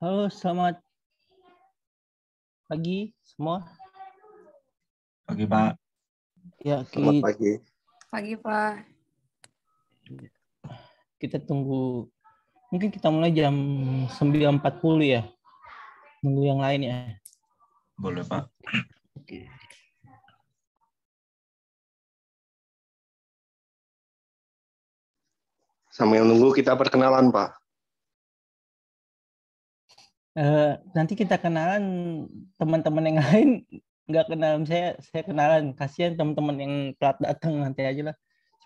Halo, selamat pagi semua. Pagi Pak. Ya, selamat kita... pagi. Pagi Pak. Kita tunggu, mungkin kita mulai jam 9.40 ya. Tunggu yang lain ya. Boleh Pak. Oke. Sambil nunggu kita perkenalan Pak. Eh, nanti kita kenalan teman-teman yang lain nggak kenalan saya saya kenalan kasihan teman-teman yang telat datang nanti aja lah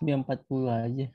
empat puluh aja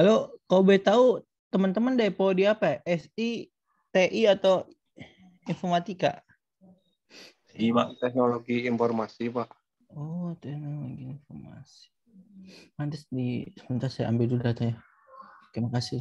Halo, kau boleh tahu teman-teman depo di apa? SI, TI atau informatika? Iya, Pak. Teknologi informasi, Pak. Oh, teknologi informasi. Nanti di sebentar saya ambil dulu datanya. Terima kasih.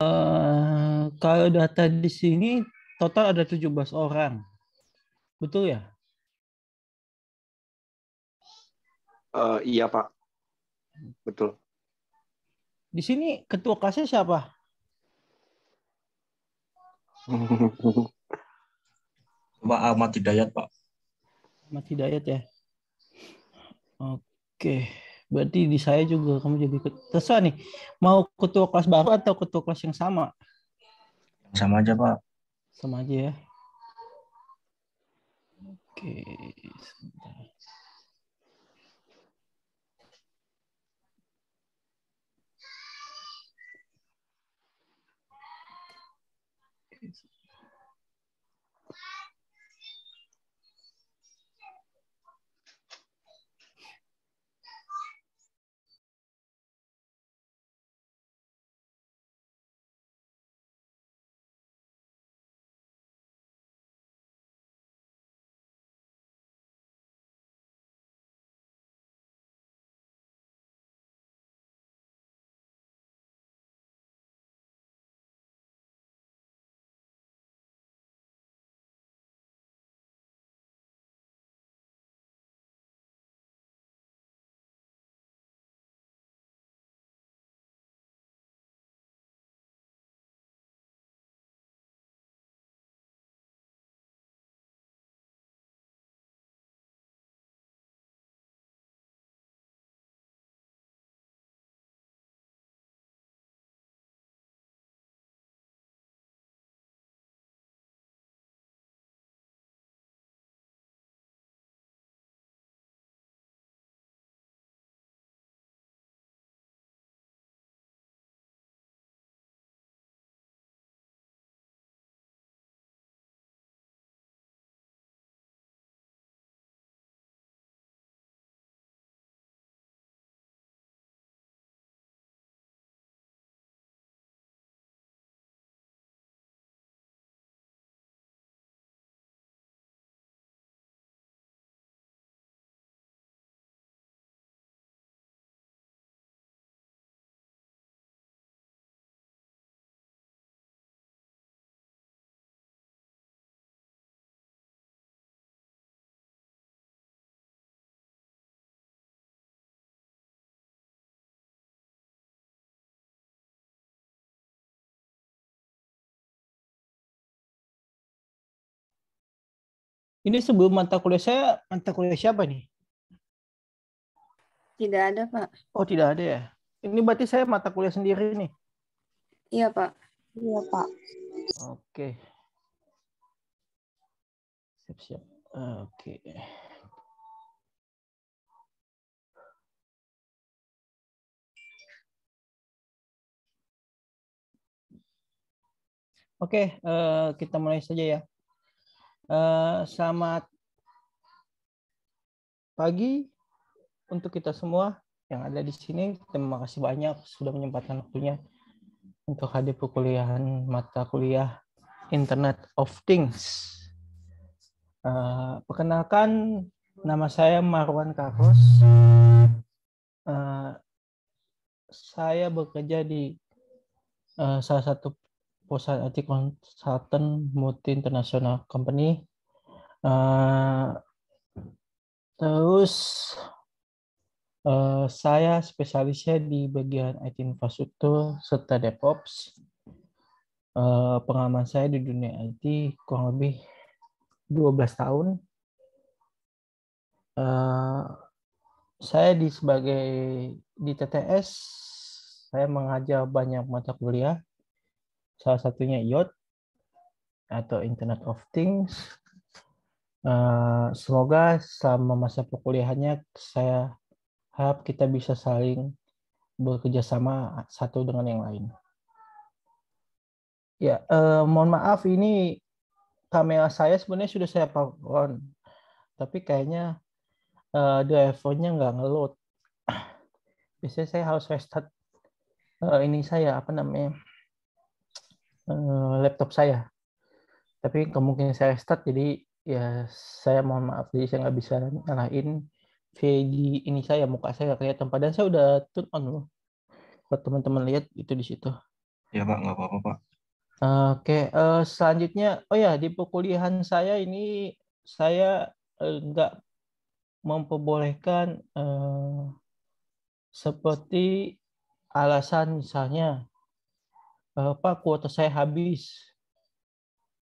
Uh, kalau data di sini total ada 17 orang. Betul ya? Uh, iya, Pak. Betul. Di sini ketua kelasnya siapa? Pak Ahmad Hidayat, Pak. Ahmad Hidayat ya. Oke. Okay berarti di saya juga kamu jadi ketua. terserah nih mau ketua kelas baru atau ketua kelas yang sama sama aja pak sama aja ya oke sebentar Ini sebelum mata kuliah saya, mata kuliah siapa nih? Tidak ada, Pak. Oh, tidak ada ya? Ini berarti saya mata kuliah sendiri nih? Iya, Pak. Iya, Pak. Oke. Siap-siap. Oke. Oke, eh, kita mulai saja ya. Eh, selamat pagi untuk kita semua yang ada di sini. Terima kasih banyak sudah menyempatkan waktunya untuk hadir perkuliahan mata kuliah Internet of Things. Uh, perkenalkan nama saya Marwan Karos. Uh, eh, saya bekerja di uh, salah satu pusat IT consultant multi international company. Uh, terus uh, saya spesialisnya di bagian IT infrastruktur serta DevOps. Uh, pengalaman saya di dunia IT kurang lebih 12 tahun. Uh, saya di sebagai di TTS saya mengajar banyak mata kuliah salah satunya IOT atau Internet of Things. Uh, semoga selama masa perkuliahannya saya harap kita bisa saling bekerja sama satu dengan yang lain. Ya, uh, mohon maaf ini kamera saya sebenarnya sudah saya on, tapi kayaknya eh, iphone nya nggak ngeload. Biasanya saya harus restart uh, ini saya apa namanya Eh, laptop saya. Tapi kemungkinan saya restart, jadi ya saya mohon maaf, jadi saya nggak bisa nyalain VG ini saya, muka saya nggak kelihatan. Padahal saya udah turn on loh. Buat teman-teman lihat itu di situ. Ya Pak, nggak apa-apa Pak. Oke, okay. uh, eh, selanjutnya, oh ya di perkuliahan saya ini saya eh, nggak memperbolehkan uh, seperti alasan misalnya apa eh, kuota saya habis.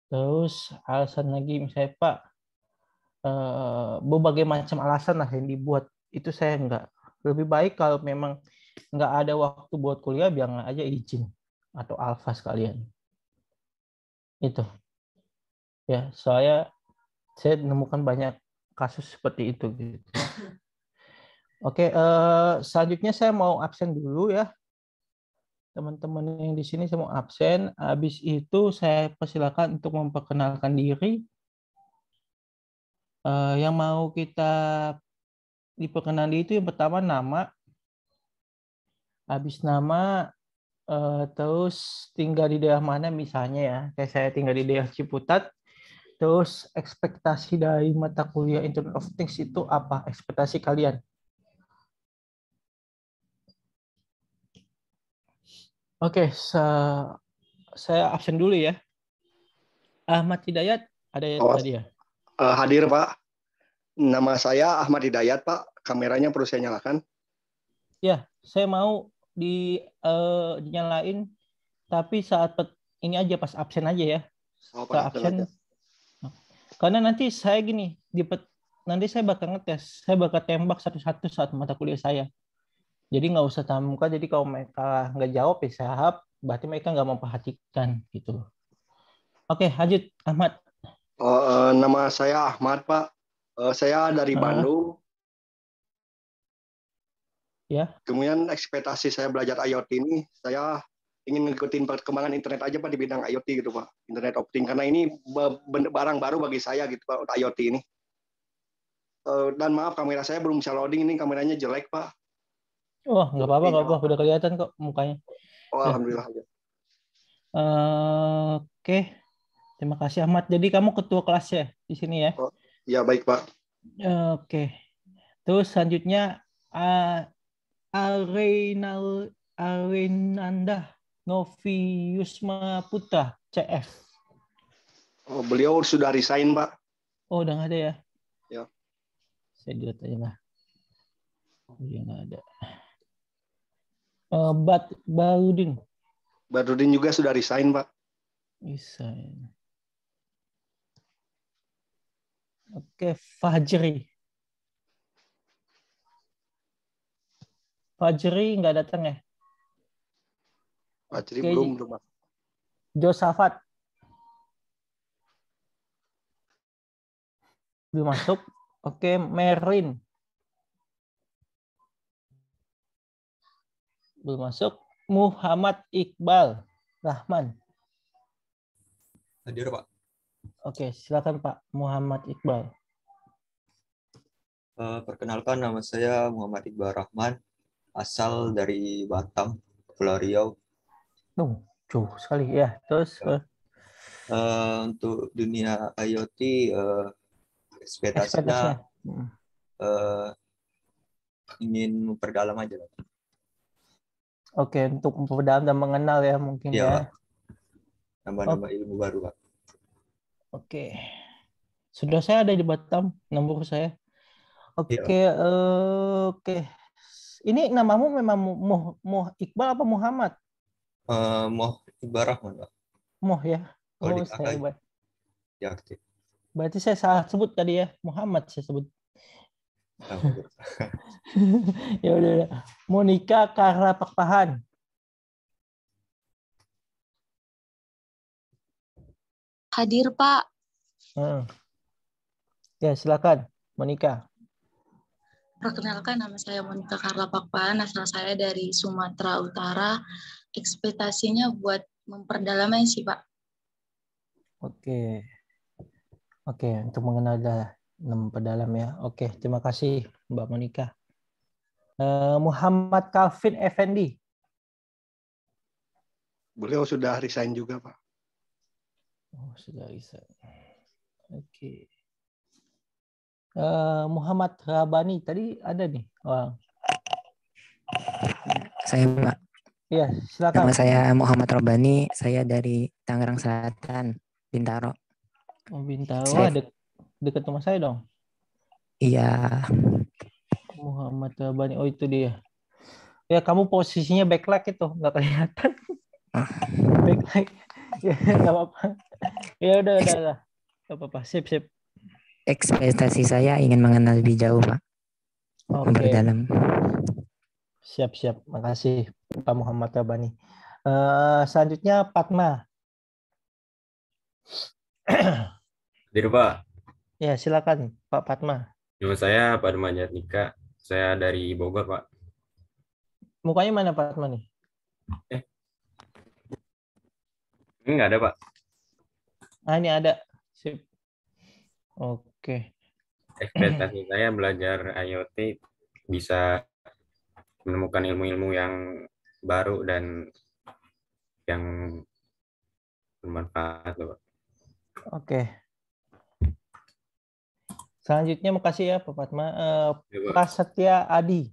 Terus alasan lagi misalnya Pak eh, berbagai macam alasan lah yang dibuat itu saya enggak lebih baik kalau memang enggak ada waktu buat kuliah biang aja izin atau alfa sekalian itu ya saya saya menemukan banyak kasus seperti itu gitu oke uh, selanjutnya saya mau absen dulu ya teman-teman yang di sini semua absen. Habis itu saya persilakan untuk memperkenalkan diri. Uh, yang mau kita diperkenalkan itu yang pertama nama. Habis nama uh, terus tinggal di daerah mana misalnya ya. Kayak saya tinggal di daerah Ciputat. Terus ekspektasi dari mata kuliah Internet of Things itu apa? Ekspektasi kalian? Oke, okay, saya absen dulu ya. Ahmad Hidayat, ada yang oh, tadi ya? Uh, hadir, Pak. Nama saya Ahmad Hidayat, Pak. Kameranya perlu saya nyalakan? Ya, saya mau di uh, eh, dinyalain, tapi saat pet, ini aja pas absen aja ya. Oh, pas absen. Aja. Karena nanti saya gini, di pet, nanti saya bakal ngetes, saya bakal tembak satu-satu saat mata kuliah saya jadi nggak usah muka jadi kalau mereka nggak jawab ya sahab berarti mereka nggak memperhatikan gitu oke lanjut Ahmad uh, uh, nama saya Ahmad Pak uh, saya dari uh. Bandung ya kemudian ekspektasi saya belajar IoT ini saya ingin ngikutin perkembangan internet aja Pak di bidang IoT gitu Pak internet of karena ini barang baru bagi saya gitu Pak IoT ini eh, dan maaf kamera saya belum bisa loading ini kameranya jelek Pak Wah, nggak apa-apa, nggak apa-apa. Udah kelihatan kok mukanya. Oh, alhamdulillah. Ya. Uh, Oke, okay. terima kasih Ahmad. Jadi kamu ketua kelas ya di sini ya? Oh, ya baik Pak. Uh, Oke. Okay. Terus selanjutnya uh, Arenal Arenanda Noviusma Putra CF. Oh, beliau sudah resign Pak. Oh, udah nggak ada ya? Ya. Saya lihat aja lah. Oh, dia nggak ada. Uh, eh, Bat Barudin. Barudin juga sudah resign, Pak. Resign. Oke, okay, Fajri. Fajri nggak datang ya? Fajri okay. belum, belum. Josafat. Belum masuk. Oke, okay, Merlin. belum masuk. Muhammad Iqbal Rahman. Hadir, Pak. Oke, silakan Pak Muhammad Iqbal. Eh, perkenalkan nama saya Muhammad Iqbal Rahman, asal dari Batam, Pulau Riau. Oh, jauh sekali ya. Terus ya. Uh, untuk dunia IoT uh, ekspektasinya uh, ingin memperdalam aja. Oke. Oke, untuk memperdalam dan mengenal ya mungkin iya, ya. Nambah-nambah ya. ilmu baru, Pak. Oke. Sudah saya ada di Batam, nomor saya. Iya, oke, ya. oke. Okay. Ini namamu memang Muh, Muh Iqbal apa Muhammad? Uh, eh, Muh Iqbal Rahman, Pak. Muh ya. Oh, saya Ya, aktif. Berarti saya salah sebut tadi ya, Muhammad saya sebut. ya udah, udah. Monica Karla Pakpahan. Hadir Pak. Hmm. Ya silakan Monica. Perkenalkan nama saya Monica Karla Pakpahan, asal saya dari Sumatera Utara. Ekspektasinya buat memperdalamnya sih Pak. Oke. Oke, untuk mengenal enam pedalam ya. Oke, terima kasih Mbak Monika. Eh, Muhammad Calvin Effendi. Beliau oh, sudah resign juga, Pak. Oh, sudah resign. Oke. Eh, Muhammad Rabani, tadi ada nih orang. Saya, Pak. Ya, silakan. Nama saya Muhammad Rabani, saya dari Tangerang Selatan, Bintaro. Oh, Bintaro saya... ada dekat rumah saya dong. Iya. Muhammad Rabani. Oh itu dia. Ya kamu posisinya backlight itu nggak kelihatan. Ah. backlight. Ya nggak apa-apa. Ya udah udah udah. Gak apa-apa. Sip sip. Ekspektasi saya ingin mengenal lebih jauh pak. Oke. Okay. Dalam. Siap siap. Makasih Pak Muhammad Rabani. Uh, eh, selanjutnya Fatma Hadir Pak. Ya, silakan Pak Fatma. Nama saya Fatma Nika. Saya dari Bogor, Pak. Mukanya mana Pak Fatma nih? Eh. Ini nggak ada, Pak. Ah, ini ada. Sip. Oke. Ekspektasi saya belajar IoT bisa menemukan ilmu-ilmu yang baru dan yang bermanfaat, Pak. Oke. Selanjutnya makasih eh, ya Pak Fatma. Uh, ya, Pak. Setia Adi.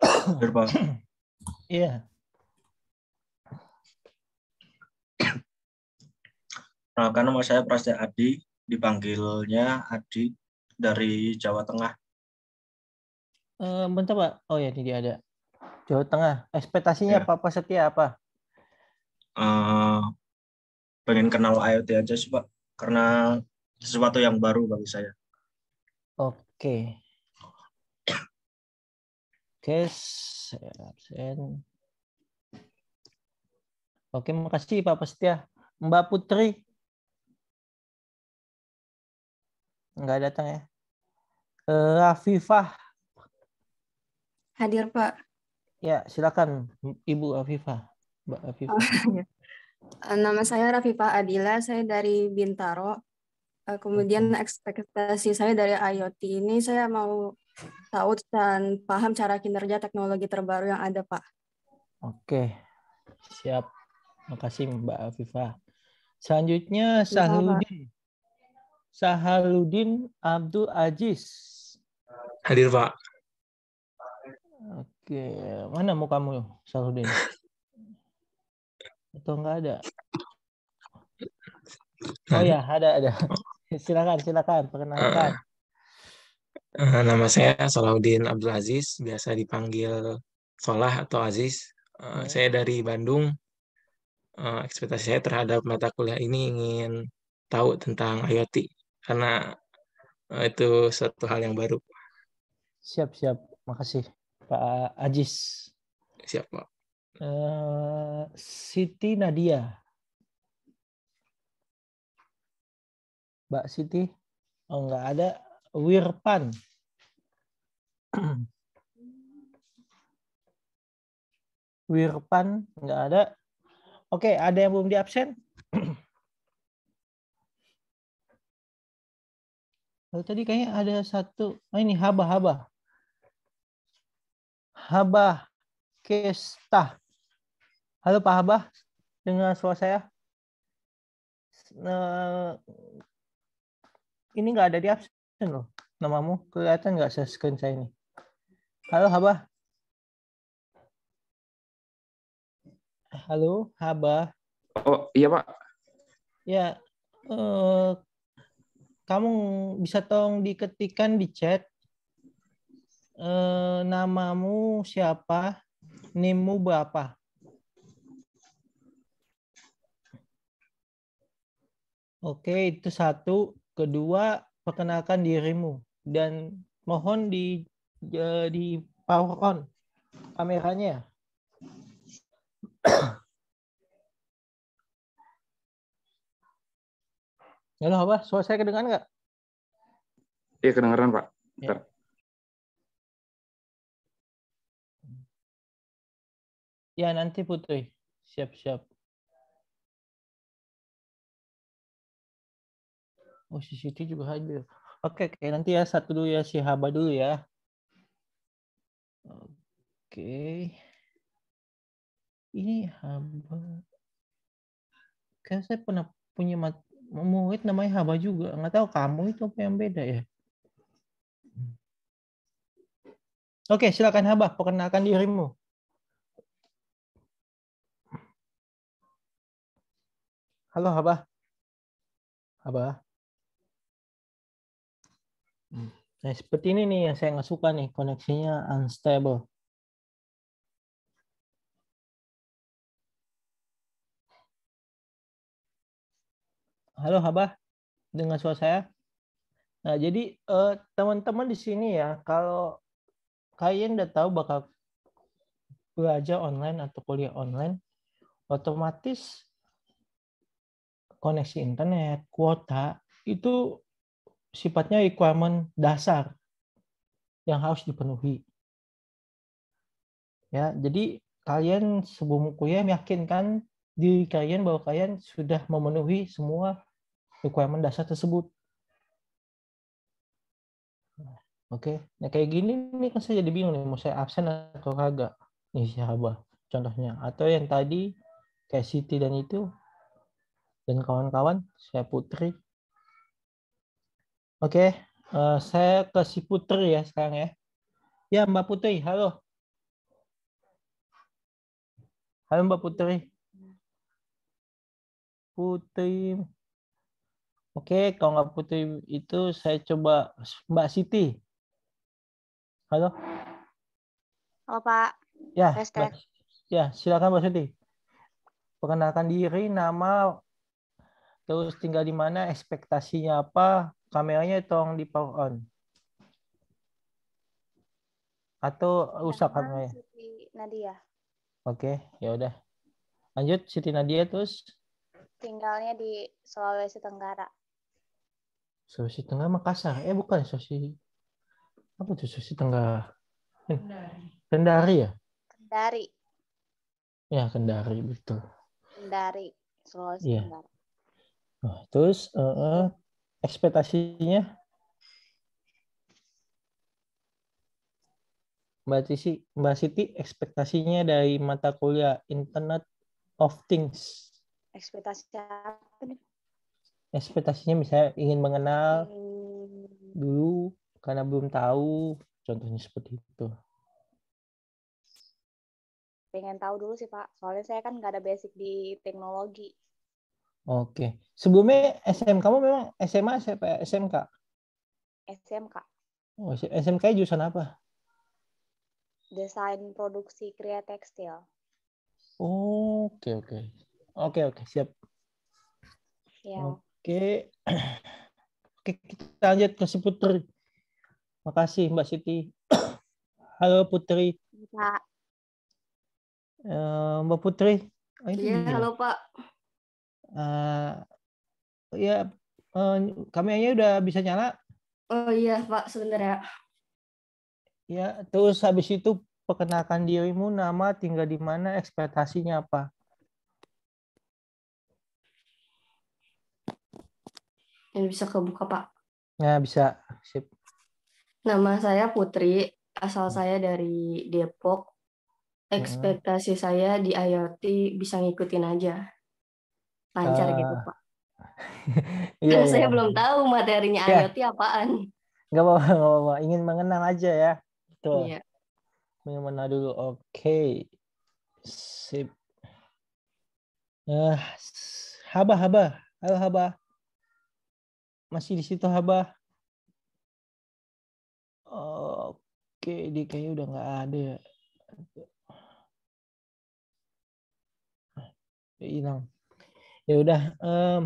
Iya. yeah. Iya. karena nama saya Prasetya Adi, dipanggilnya Adi dari Jawa Tengah. Uh, bentar Pak. Oh ya, ini ada. Jawa Tengah. Ekspektasinya ya. Pak Setia apa? Uh, pengen kenal IoT aja sih Pak. Karena sesuatu yang baru bagi saya. Oke. Okay. Oke, okay, Oke, okay, makasih Pak Setia. Mbak Putri. Enggak datang ya. Rafifah, eh, Hadir, Pak. Ya, silakan Ibu Rafifah. Mbak Rafifah, oh, iya. Nama saya Rafifah Adila, saya dari Bintaro. Eh, kemudian ekspektasi saya dari IoT ini saya mau tahu dan paham cara kinerja teknologi terbaru yang ada, Pak. Oke, siap. Makasih Mbak Afifa. Selanjutnya iya, Sahaludin. Sahaludin Abdul Aziz. Hadir, Pak. Oke, mana mau kamu, Sahaludin? Atau enggak ada? Oh ya, ada ada silakan silakan perkenalkan. Eh, eh, nama saya Salahuddin Abdul Aziz, biasa dipanggil Solah atau Aziz. Eh, saya dari Bandung. Uh, ekspektasi saya terhadap mata kuliah ini ingin tahu tentang IoT karena itu satu hal yang baru. Siap siap, makasih Pak Aziz. Siap Pak. Uh, Siti Nadia. Mbak Siti? Oh, enggak ada. Wirpan. Wirpan enggak ada. Oke, ada yang belum diabsen? Lalu tadi kayaknya ada satu. Oh ini Haba Haba. Haba Kesta. Halo Pak Haba, dengan suara saya? Eh, ini nggak ada di absen loh namamu kelihatan nggak saya screen saya ini halo haba halo haba oh iya pak ya uh, kamu bisa tolong diketikkan di chat uh, namamu siapa nimmu berapa Oke, itu satu. Kedua, perkenalkan dirimu dan mohon di eh, di power on kameranya. Halo, apa? Suara saya kedengaran nggak? Iya, kedengaran, Pak. Ya. Bentar. Ya. Ya, nanti Putri. Siap-siap. Oh, si juga hadir. Oke, okay, Nanti ya satu dulu ya, si Haba dulu ya. Oke. Ini Haba. Kayak saya pernah punya mat murid namanya Haba juga. Nggak tahu kamu itu apa yang beda ya. Oke, silakan Haba. Perkenalkan dirimu. Halo Haba. Haba. Nah, seperti ini nih yang saya nggak suka nih, koneksinya unstable. Halo, Habah. Dengan suara saya? Nah, jadi eh, teman-teman eh, di sini ya, kalau kalian udah tahu bakal belajar online atau kuliah online, otomatis koneksi internet, kuota, itu sifatnya requirement dasar yang harus dipenuhi. Ya, jadi kalian sebelum kuliah meyakinkan diri kalian bahwa kalian sudah memenuhi semua requirement dasar tersebut. Oke, nah kayak gini nih kan saya jadi bingung nih mau saya absen atau kagak. Nih siapa contohnya atau yang tadi kayak Siti dan itu dan kawan-kawan saya Putri Oke, uh, saya ke si Putri ya sekarang ya. Ya, Mbak Putri, halo. Halo Mbak Putri. Putri. Oke, kalau nggak Putri itu saya coba Mbak Siti. Halo. Halo Pak. Ya, Mbak, ya silakan Mbak Siti. Perkenalkan diri, nama, terus tinggal di mana, ekspektasinya apa, kameranya tong di power on atau rusak kameranya Siti Nadia oke ya udah lanjut Siti Nadia terus tinggalnya di Sulawesi Tenggara Sulawesi Tenggara Makassar eh bukan Sulawesi apa tuh Sulawesi Tenggara Kendari, Kendari ya Kendari ya Kendari betul Kendari Sulawesi yeah. Tenggara Nah, terus uh, uh, ekspektasinya Mbak Siti, Mbak Siti ekspektasinya dari mata kuliah Internet of Things. Ekspektasi apa nih? Ekspektasinya misalnya ingin mengenal hmm. dulu karena belum tahu, contohnya seperti itu. Pengen tahu dulu sih Pak, soalnya saya kan nggak ada basic di teknologi. Oke. Sebelumnya SM kamu memang SMA siapa ya? SMK? SMK. Oh, SMK jurusan apa? Desain produksi kreatif tekstil. oke oke. Oke oke, siap. Ya. Oke. Oke, kita lanjut ke si Putri. Makasih Mbak Siti. Halo Putri. Pak. Iya. Eh, Mbak Putri. Oh, iya, halo Pak. Uh, ya uh, eh, hanya udah bisa nyala. Oh iya Pak sebentar ya. Ya terus habis itu perkenalkan dirimu, nama, tinggal di mana, ekspektasinya apa. Ini ya, bisa kebuka Pak. Ya bisa. Sip. Nama saya Putri, asal hmm. saya dari Depok. Hmm. Ekspektasi hmm. saya di IoT bisa ngikutin aja lancar uh, gitu ah. Pak? iya, iya. saya iya. belum tahu materinya ya IoT apaan. Gak apa-apa, gak apa-apa. Ingin mengenal aja ya. Tuh. Iya. Ingin mengenal dulu. Oke. Okay. Sip. Uh, ah, haba, haba. Halo, haba. Masih di situ, haba. Oke, okay. dia kayaknya udah nggak ada ya. hilang. Ya udah. Um,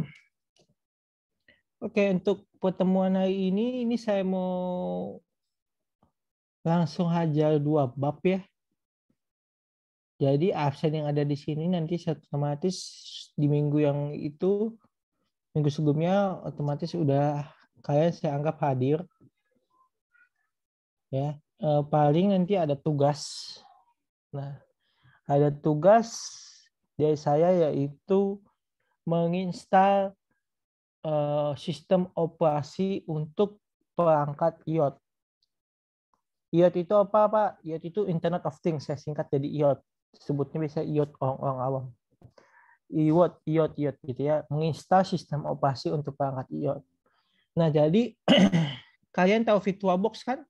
Oke, okay, untuk pertemuan hari ini, ini saya mau langsung hajar dua bab ya. Jadi absen yang ada di sini nanti otomatis di minggu yang itu, minggu sebelumnya otomatis udah kalian saya anggap hadir. Ya, e, paling nanti ada tugas. Nah, ada tugas dari saya yaitu menginstal uh, sistem operasi untuk perangkat IOT. IOT itu apa, Pak? IOT itu Internet of Things, saya singkat jadi IOT. Sebutnya bisa IOT orang-orang awam. IOT, IOT, IOT gitu ya. Menginstal sistem operasi untuk perangkat IOT. Nah, jadi kalian tahu VirtualBox kan?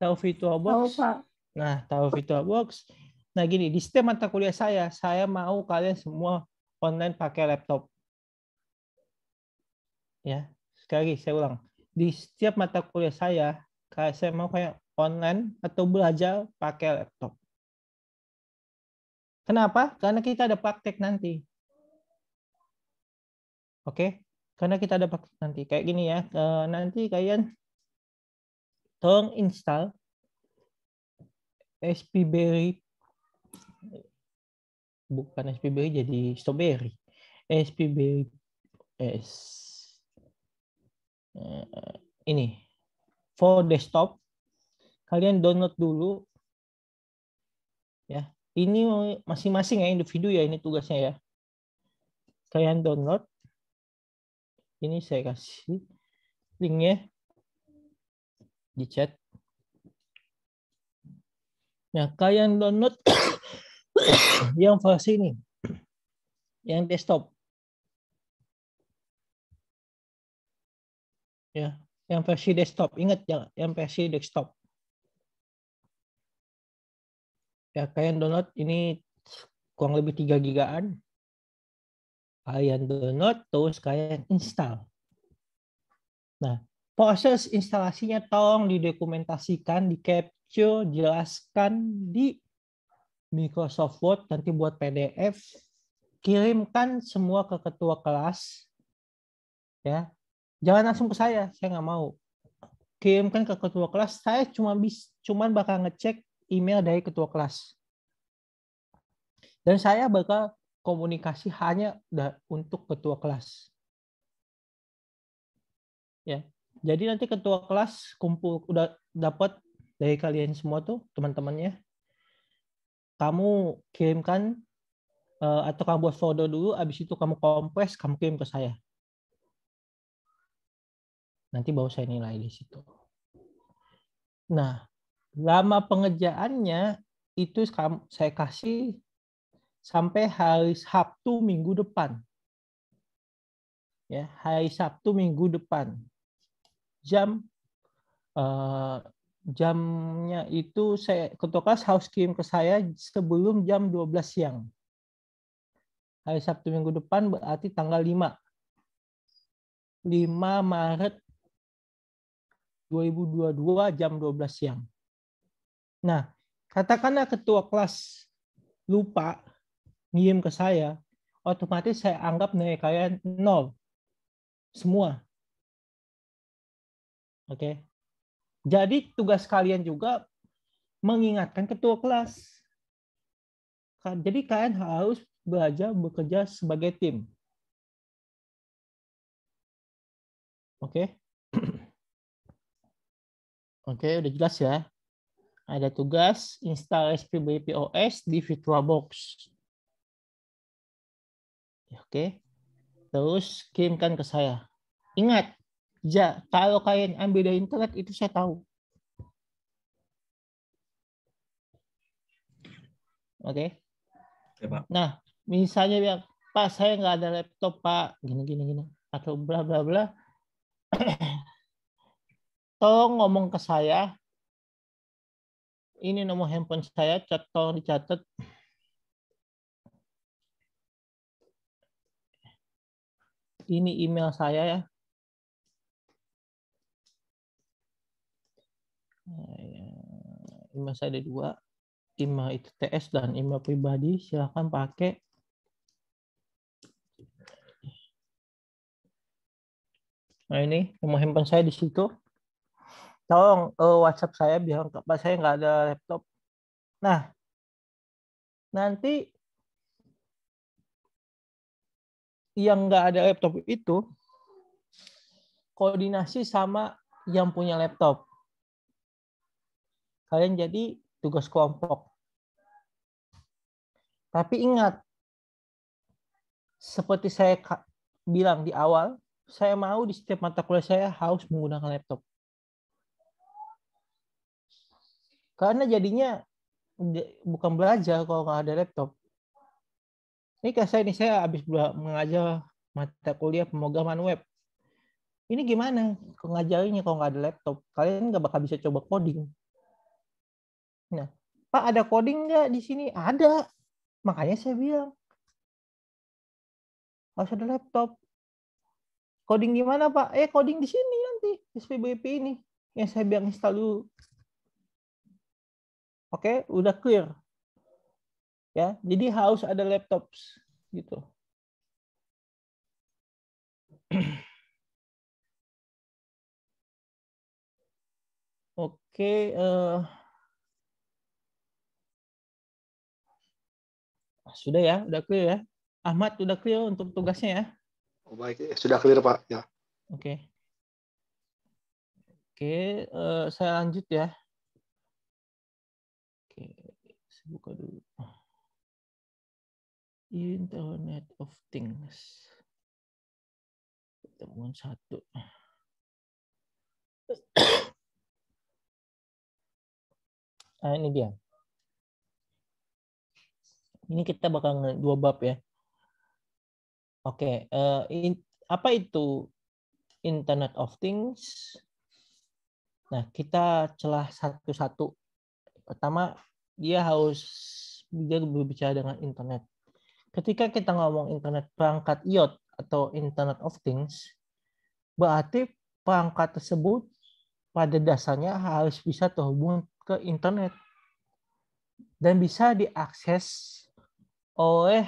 Tahu VirtualBox? Tahu, Pak. Nah, tahu VirtualBox Nah gini, di setiap mata kuliah saya, saya mau kalian semua online pakai laptop. Ya, sekali lagi saya ulang. Di setiap mata kuliah saya, saya mau kayak online atau belajar pakai laptop. Kenapa? Karena kita ada praktek nanti. Oke, karena kita ada praktek nanti. Kayak gini ya, nanti kalian tolong install SPBerry bukan SPB jadi strawberry. SPB S eh, ini for desktop kalian download dulu ya ini masing-masing ya individu ya ini tugasnya ya kalian download ini saya kasih linknya di chat nah kalian download yang versi ini, yang desktop. Ya, yang versi desktop. Ingat ya, yang versi desktop. Ya, kalian download ini kurang lebih 3 gigaan. Kalian download terus kalian install. Nah, proses instalasinya tolong didokumentasikan, di capture, jelaskan di Microsoft Word nanti buat PDF kirimkan semua ke ketua kelas ya jangan langsung ke saya saya nggak mau kirimkan ke ketua kelas saya cuma bis cuma bakal ngecek email dari ketua kelas dan saya bakal komunikasi hanya untuk ketua kelas ya jadi nanti ketua kelas kumpul udah dapat dari kalian semua tuh teman-temannya kamu kirimkan uh, atau kamu buat folder dulu, habis itu kamu kompres, kamu kirim ke saya. Nanti bawa saya nilai di situ. Nah, lama pengerjaannya itu saya kasih sampai hari Sabtu minggu depan. Ya, hari Sabtu minggu depan. Jam uh, jamnya itu saya ketua kelas harus kirim ke saya sebelum jam 12 siang. Hari Sabtu minggu depan berarti tanggal 5. 5 Maret 2022 jam 12 siang. Nah, katakanlah ketua kelas lupa ngirim ke saya, otomatis saya anggap nilai kalian nol. Semua. Oke. Okay jadi tugas kalian juga mengingatkan ketua kelas. Jadi kalian harus belajar bekerja sebagai tim. Oke. Oke, udah jelas ya. Ada tugas install SPBP OS di VirtualBox. Ya, oke. Terus kirimkan ke saya. Ingat, Ja, kalau kalian ambil dari internet itu saya tahu. Oke. Okay? Ya, Pak. Nah, misalnya yang Pak saya nggak ada laptop Pak, gini gini gini atau bla bla bla. Tolong ngomong ke saya. Ini nomor handphone saya, cat tolong dicatat. Ini email saya ya. Nah, iya. IMA saya ada dua, IMA itu TS dan IMA pribadi, silahkan pakai Nah ini nomor handphone saya di situ. Tolong uh, WhatsApp saya biar Pak saya nggak ada laptop. Nah nanti yang nggak ada laptop itu koordinasi sama yang punya laptop kalian jadi tugas kelompok. Tapi ingat, seperti saya bilang di awal, saya mau di setiap mata kuliah saya harus menggunakan laptop. Karena jadinya bukan belajar kalau nggak ada laptop. Ini kayak saya ini saya habis mengajar mata kuliah pemrograman web. Ini gimana ngajarinnya kalau nggak ada laptop? Kalian nggak bakal bisa coba coding. Nah, Pak ada coding nggak di sini? Ada. Makanya saya bilang harus ada laptop. Coding di mana Pak? Eh coding di sini nanti SPBP ini yang saya bilang install dulu. Oke, udah clear. Ya, jadi harus ada laptop gitu. Oke, okay, uh, eh, sudah ya, sudah clear ya. Ahmad sudah clear untuk tugasnya ya. Oh, baik, eh, sudah clear Pak ya. Oke. Okay. Oke, okay, uh, eh, saya lanjut ya. Oke, okay, saya buka dulu. Internet of Things. Temuan satu. Ah, ini dia. Ini kita bakal dua bab ya. Oke, okay. uh, eh, apa itu Internet of Things? Nah, kita celah satu-satu. Pertama, dia harus dia berbicara dengan internet. Ketika kita ngomong internet perangkat IoT atau Internet of Things, berarti perangkat tersebut pada dasarnya harus bisa terhubung ke internet dan bisa diakses oleh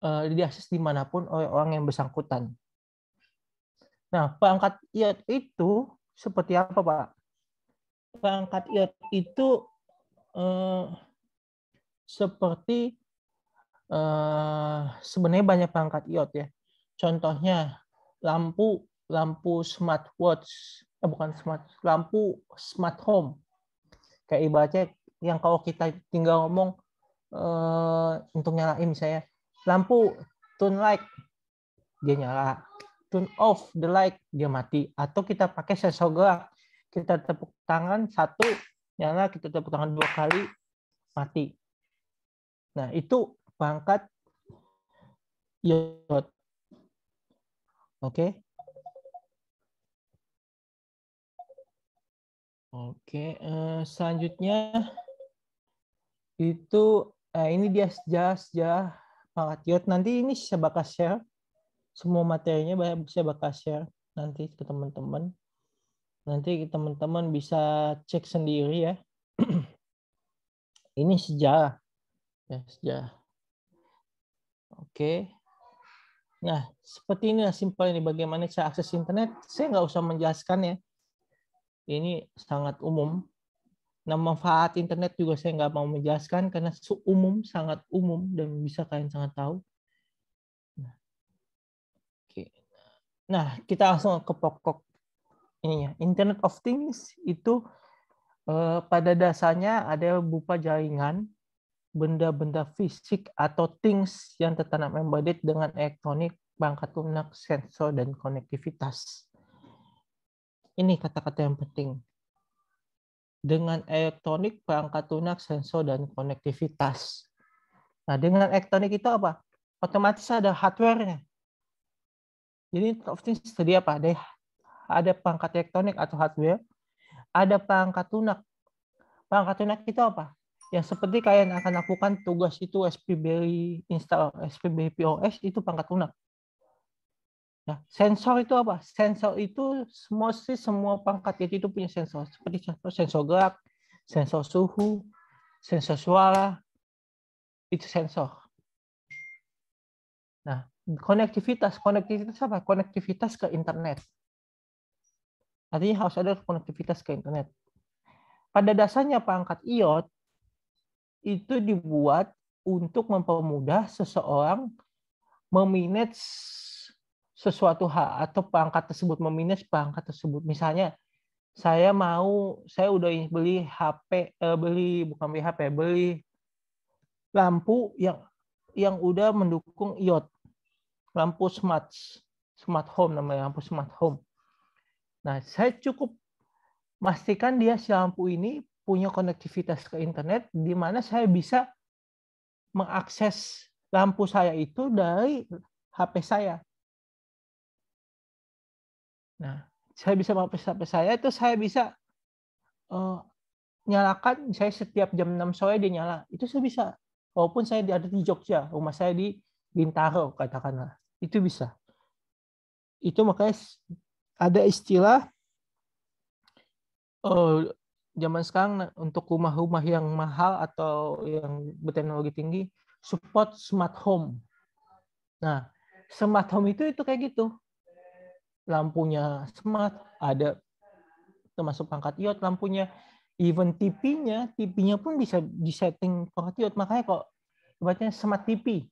uh, diakses dimanapun oleh orang yang bersangkutan. Nah, perangkat IOT itu seperti apa, Pak? Perangkat IOT itu uh, seperti uh, sebenarnya banyak perangkat IOT ya. Contohnya lampu lampu smartwatch, eh, bukan smart, lampu smart home. Kayak ibaratnya yang kalau kita tinggal ngomong uh, untuk nyalain misalnya lampu turn light dia nyala turn off the light dia mati atau kita pakai sensor gerak kita tepuk tangan satu nyala kita tepuk tangan dua kali mati nah itu pangkat iot oke oke eh, selanjutnya itu uh, ini dia sejarah-sejarah pangatiot Nanti ini saya bakal share semua materinya saya bakal share nanti ke teman-teman. Nanti teman-teman bisa cek sendiri ya. ini sejarah. Ya, sejarah. Oke. Nah, seperti ini simpel ini bagaimana cara akses internet. Saya nggak usah menjelaskan ya. Ini sangat umum Nah, manfaat internet juga saya nggak mau menjelaskan karena umum, sangat umum dan bisa kalian sangat tahu. Nah, nah, kita langsung ke pokok ininya. Internet of Things itu eh, pada dasarnya ada berupa jaringan benda-benda fisik atau things yang tertanam embedded dengan elektronik, perangkat lunak, sensor, dan konektivitas. Ini kata-kata yang penting dengan elektronik, perangkat lunak, sensor, dan konektivitas. Nah, dengan elektronik itu apa? Otomatis ada hardware-nya. Jadi ini of apa? Ada, ada perangkat elektronik atau hardware, ada perangkat lunak. Perangkat lunak itu apa? Yang seperti kalian akan lakukan tugas itu SPBI install SPBI POS itu perangkat lunak. Ya, sensor itu apa? Sensor itu semua sih semua pangkat gaji itu punya sensor. Seperti contoh sensor gerak, sensor suhu, sensor suara, itu sensor. Nah, konektivitas, konektivitas apa? Konektivitas ke internet. Artinya harus ada konektivitas ke internet. Pada dasarnya pangkat IOT itu dibuat untuk mempermudah seseorang memanage sesuatu hak atau perangkat tersebut meminus perangkat tersebut. Misalnya saya mau saya udah beli HP eh, beli bukan beli HP beli lampu yang yang udah mendukung IOT. Lampu smart smart home namanya lampu smart home. Nah, saya cukup pastikan dia si lampu ini punya konektivitas ke internet di mana saya bisa mengakses lampu saya itu dari HP saya. Nah, saya bisa pakai HP saya itu saya bisa uh, nyalakan saya setiap jam 6 sore dia nyala. Itu saya bisa. Walaupun saya ada di Jogja, rumah saya di Bintaro katakanlah. Itu bisa. Itu makanya ada istilah uh, zaman sekarang untuk rumah-rumah yang mahal atau yang berteknologi tinggi support smart home. Nah, smart home itu itu kayak gitu lampunya smart, ada termasuk pangkat iot, lampunya even TV-nya, TV-nya pun bisa disetting pangkat iot. Makanya kok ibaratnya smart TV.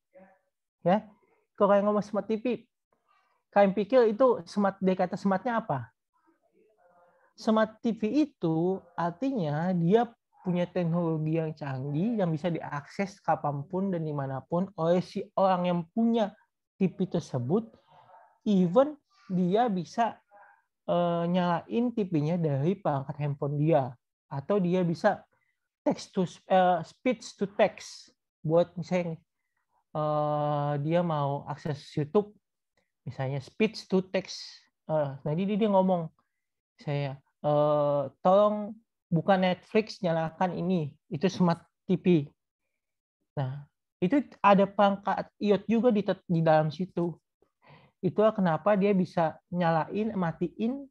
Ya. Kok kayak ngomong smart TV, kalian pikir itu smart dia kata smartnya apa? Smart TV itu artinya dia punya teknologi yang canggih yang bisa diakses kapanpun dan dimanapun oleh si orang yang punya TV tersebut even dia bisa uh, nyalain TV-nya dari perangkat handphone dia atau dia bisa text to uh, speech to text buat misalnya uh, dia mau akses YouTube misalnya speech to text uh, jadi dia ngomong saya uh, tolong buka Netflix nyalakan ini itu smart TV nah itu ada pangkat IOT juga di, di dalam situ Itulah kenapa dia bisa nyalain, matiin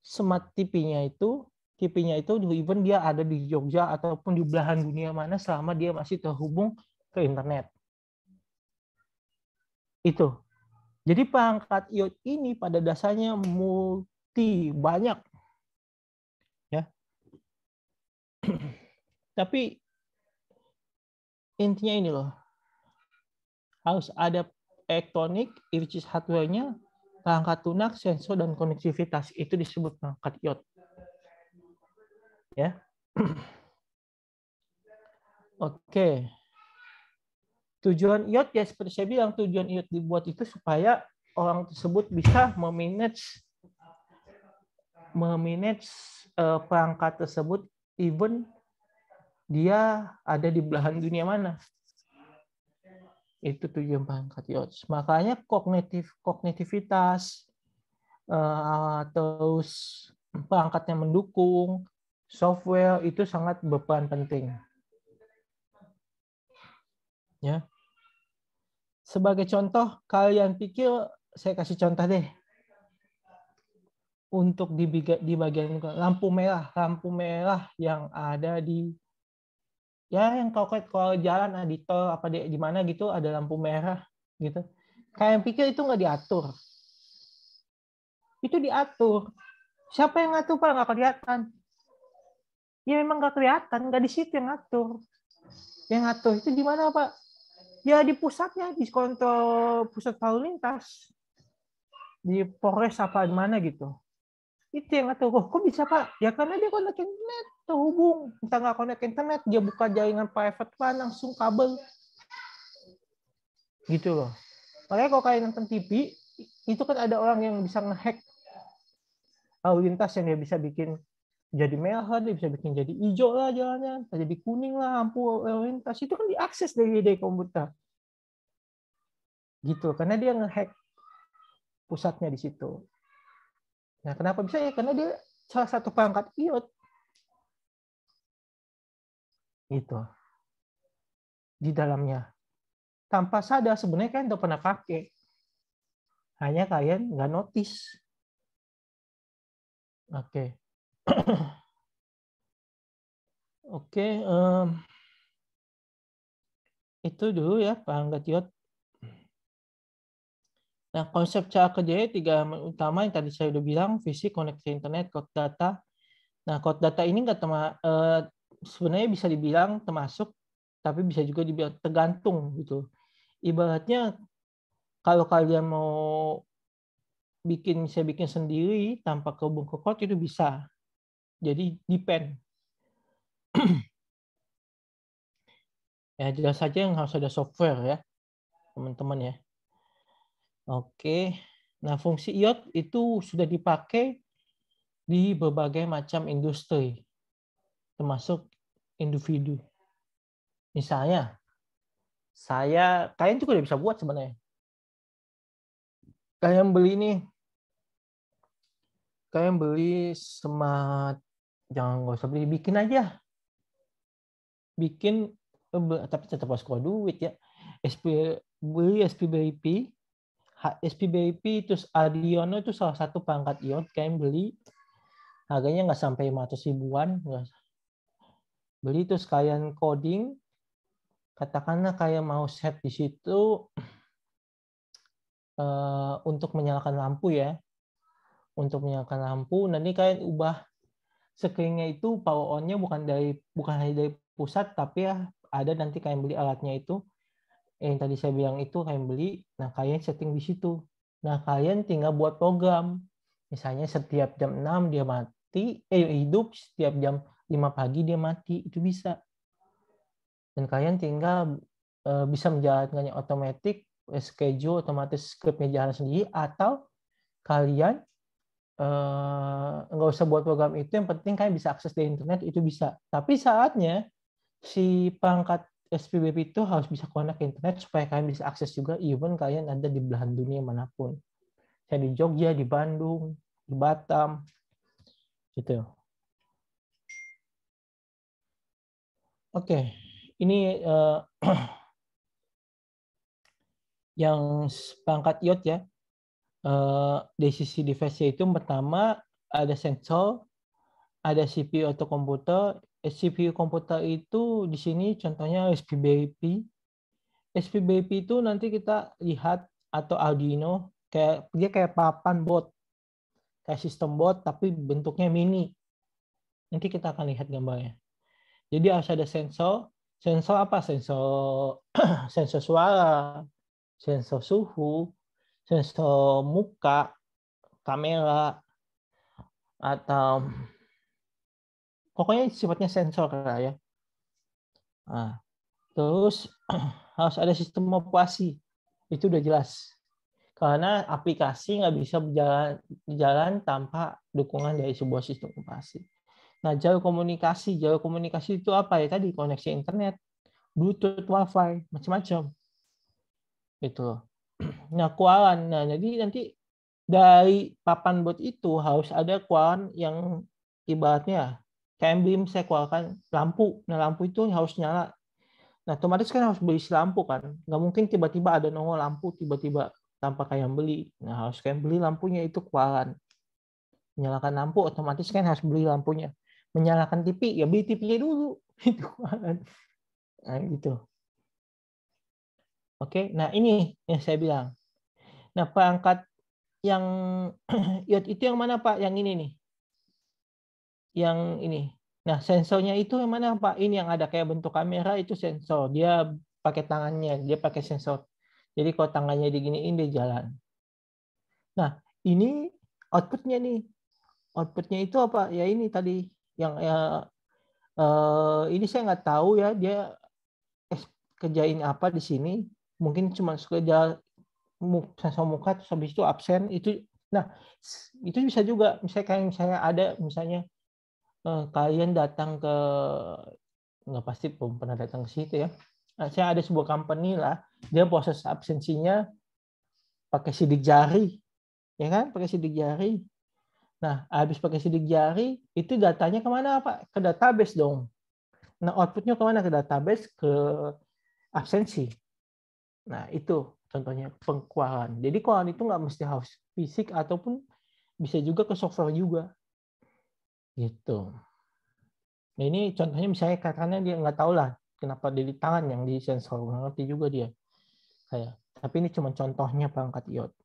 smart TV-nya itu, TV-nya itu even dia ada di Jogja ataupun di belahan dunia mana selama dia masih terhubung ke internet. Itu. Jadi perangkat IoT ini pada dasarnya multi banyak. Ya. Tapi intinya ini loh harus ada elektronik, which is hardware-nya, perangkat lunak, sensor, dan konektivitas. Itu disebut perangkat IOT. Ya. Oke. Tujuan IOT ya seperti saya bilang, tujuan IOT dibuat itu supaya orang tersebut bisa memanage memanage eh, perangkat tersebut even dia ada di belahan dunia mana itu tujuan pankreas. Makanya kognitif kognitivitas eh, atau perangkat yang mendukung software itu sangat berperan penting. Ya. Sebagai contoh, kalian pikir saya kasih contoh deh. Untuk di bagian lampu merah, lampu merah yang ada di ya yang kau kau jalan nah, di tol apa di, di mana gitu ada lampu merah gitu kayak yang pikir itu nggak diatur itu diatur siapa yang ngatur pak nggak kelihatan ya memang nggak kelihatan nggak di situ yang ngatur yang ngatur itu di mana pak ya di pusatnya di kontrol pusat lalu lintas di Polres apa di mana gitu itu yang ngatur oh, kok bisa pak ya karena dia kontak net terhubung kita nggak connect internet dia buka jaringan private LAN langsung kabel gitu loh makanya kalau kalian nonton TV itu kan ada orang yang bisa ngehack lalu lintas yang dia bisa bikin jadi merah dia bisa bikin jadi hijau lah jalannya jadi kuning lah lampu lalu lintas itu kan diakses dari dari komputer gitu karena dia ngehack pusatnya di situ nah kenapa bisa ya karena dia salah satu perangkat IoT itu di dalamnya tanpa sadar sebenarnya kalian udah pernah pakai hanya kalian nggak notice oke okay. oke okay, um, itu dulu ya Pak Angga Tiot Nah, konsep cara kerjanya tiga utama yang tadi saya udah bilang, fisik, koneksi internet, cloud data. Nah, cloud data ini nggak tema, eh, sebenarnya bisa dibilang termasuk tapi bisa juga dibilang tergantung gitu. Ibaratnya kalau kalian mau bikin saya bikin sendiri tanpa kebun kot itu bisa. Jadi depend. ya jelas saja yang harus ada software ya teman-teman ya. Oke. Nah, fungsi IOT itu sudah dipakai di berbagai macam industri termasuk individu. Misalnya, saya kalian juga udah bisa buat sebenarnya. Kalian beli nih, kalian beli semat jangan nggak usah beli, bikin aja. Bikin, tapi tetap harus keluar duit ya. SP, beli SPBIP, SPBIP terus Adiono itu salah satu pangkat ion kalian beli harganya nggak sampai 500 ribuan nggak beli itu sekalian coding katakanlah kalian mau set di situ uh, untuk menyalakan lampu ya untuk menyalakan lampu nanti kalian ubah screennya itu power on bukan dari bukan hanya dari pusat tapi ya ada nanti kalian beli alatnya itu yang tadi saya bilang itu kalian beli nah kalian setting di situ nah kalian tinggal buat program misalnya setiap jam 6 dia mati eh hidup setiap jam 5 pagi dia mati, itu bisa. Dan kalian tinggal uh, bisa menjalankannya otomatis, eh, schedule otomatis scriptnya jalan sendiri, atau kalian eh, nggak uh, usah buat program itu, yang penting kalian bisa akses di internet, itu bisa. Tapi saatnya si perangkat SPBP itu harus bisa connect ke internet supaya kalian bisa akses juga even kalian ada di belahan dunia manapun. Saya di Jogja, di Bandung, di Batam, gitu. Oke, okay. ini uh, yang pangkat iot ya. Uh, di sisi device itu pertama ada sensor, ada CPU atau komputer. Eh, CPU komputer itu di sini contohnya SPBIP. SPBIP itu nanti kita lihat atau Arduino kayak dia kayak papan board, kayak sistem board tapi bentuknya mini. Nanti kita akan lihat gambarnya. Jadi harus ada sensor. Sensor apa? Sensor sensor suara, sensor suhu, sensor muka, kamera, atau pokoknya sifatnya sensor ya. Nah, terus harus ada sistem operasi itu udah jelas karena aplikasi nggak bisa berjalan berjalan tanpa dukungan dari sebuah sistem operasi. Nah, jauh komunikasi, jauh komunikasi itu apa ya tadi? Koneksi internet, Bluetooth, WiFi, macam-macam. Itu loh. Nah, kualan. Nah, jadi nanti dari papan bot itu harus ada kualan yang ibaratnya kayak emblim saya kualkan lampu. Nah, lampu itu harus nyala. Nah, otomatis kan harus beli lampu kan. Nggak mungkin tiba-tiba ada nongol lampu tiba-tiba tanpa kayak yang beli. Nah, harus kayak beli lampunya itu kualan. Nyalakan lampu otomatis kan harus beli lampunya menyalakan TV ya beli TV-nya dulu itu kan. nah, gitu oke nah ini yang saya bilang nah perangkat yang itu yang mana pak yang ini nih yang ini nah sensornya itu yang mana pak ini yang ada kayak bentuk kamera itu sensor dia pakai tangannya dia pakai sensor jadi kalau tangannya diginiin dia jalan nah ini outputnya nih outputnya itu apa ya ini tadi yang ya uh, ini saya nggak tahu ya dia eh, kerjain apa di sini mungkin cuma sekedar sensor muka terus habis itu absen itu nah itu bisa juga misalnya kayak misalnya ada misalnya eh, kalian datang ke nggak pasti belum pernah datang ke situ ya nah, saya ada sebuah company lah dia proses absensinya pakai sidik jari ya kan pakai sidik jari Nah, habis pakai sidik jari, itu datanya kemana Pak? Ke database dong. Nah, outputnya kemana? Ke database, ke absensi. Nah, itu contohnya pengkualan. Jadi kualan itu nggak mesti harus fisik ataupun bisa juga ke software juga. Gitu. Nah, ini contohnya misalnya katanya dia nggak tahu lah kenapa di tangan yang di sensor. Nggak ngerti juga dia. Kayak. Tapi ini cuma contohnya perangkat IOT.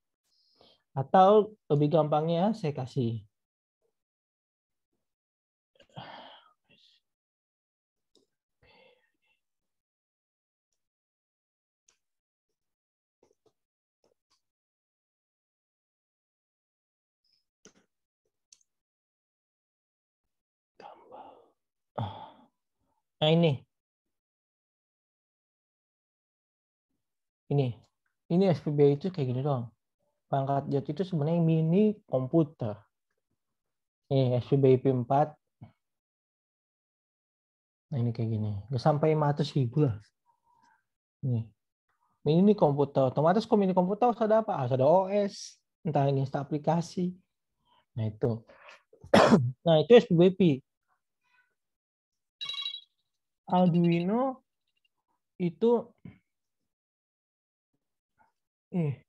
Atau lebih gampangnya saya kasih Nah ini. Ini. Ini SPBI itu kayak gini doang pangkat jati itu sebenarnya mini komputer. Ini p 4. Nah, ini kayak gini. Nggak sampai 500 ribu lah. Nih. Mini komputer. Otomatis kok mini komputer harus ada apa? Harus ada OS. Entah ini aplikasi. Nah, itu. nah, itu SPBIP. Arduino itu eh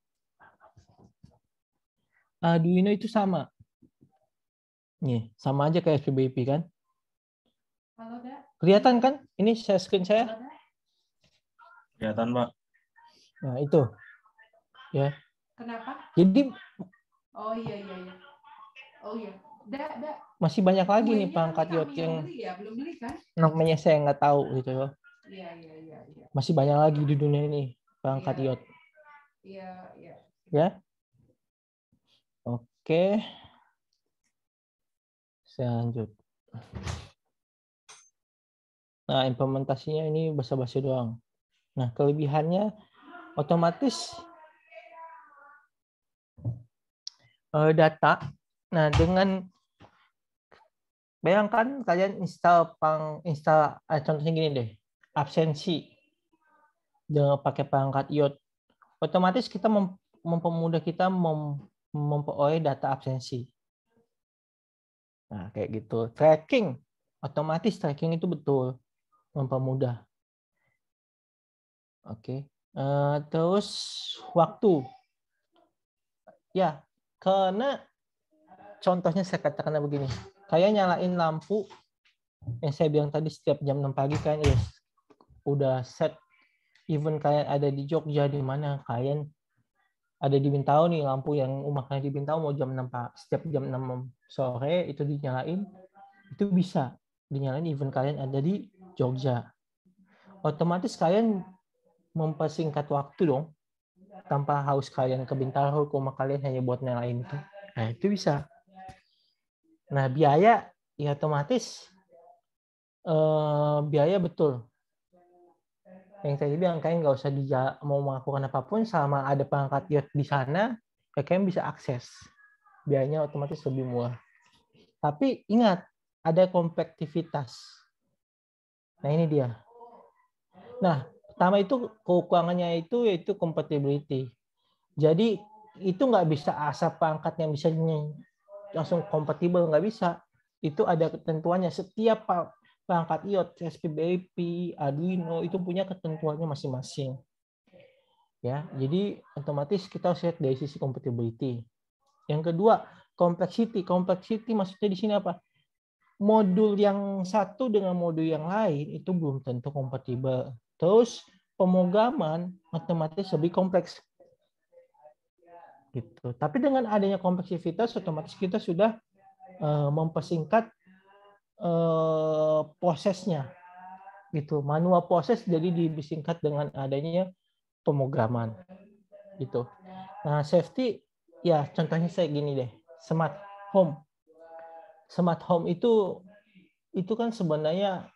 Arduino eh, itu sama. Nih, sama aja kayak SPBIP kan? Halo, Kelihatan kan? Ini saya screen saya. Kelihatan, Pak. Nah, itu. Ya. Kenapa? Jadi Oh iya iya iya. Oh iya. Da, da. Masih banyak lagi Kuenya nih perangkat yacht yang beli ya? Belum beli kan? namanya saya nggak tahu gitu loh. Iya iya iya. Ya. Masih banyak lagi di dunia ini perangkat ya. Iya Iya iya. Ya. Oke. Saya lanjut. Nah, implementasinya ini basa-basi doang. Nah, kelebihannya otomatis eh, data. Nah, dengan bayangkan kalian install pang install eh, contohnya gini deh, absensi dengan pakai perangkat IOT. Otomatis kita mem mempermudah kita mem memperoleh data absensi. Nah, kayak gitu. Tracking, otomatis tracking itu betul mempermudah. Oke. Uh, terus waktu. Ya, karena contohnya saya katakan begini. Kayak nyalain lampu yang saya bilang tadi setiap jam 6 pagi kan udah set even kalian ada di Jogja di mana kalian ada di Bintaro nih lampu yang rumahnya di Bintaro mau jam 6 pak setiap jam 6 sore itu dinyalain itu bisa dinyalain event kalian ada di Jogja otomatis kalian mempersingkat waktu dong tanpa haus kalian ke Bintaro ke rumah kalian hanya buat nyalain itu nah itu bisa nah biaya ya otomatis eh, biaya betul yang saya bilang kalian nggak usah dia mau melakukan apapun selama ada pangkat yacht di sana ya kalian bisa akses biayanya otomatis lebih murah tapi ingat ada kompetitivitas. nah ini dia nah pertama itu keuangannya itu yaitu compatibility jadi itu nggak bisa asal pangkatnya yang bisa langsung kompatibel nggak bisa itu ada ketentuannya setiap perangkat IOT, SPBAP, Arduino itu punya ketentuannya masing-masing. Ya, jadi otomatis kita harus lihat dari sisi compatibility. Yang kedua, complexity. Complexity maksudnya di sini apa? Modul yang satu dengan modul yang lain itu belum tentu kompatibel. Terus pemrograman otomatis lebih kompleks. Gitu. Tapi dengan adanya kompleksitas otomatis kita sudah eh, mempersingkat eh, prosesnya gitu manual proses jadi disingkat dengan adanya pemrograman gitu nah safety ya contohnya saya gini deh smart home smart home itu itu kan sebenarnya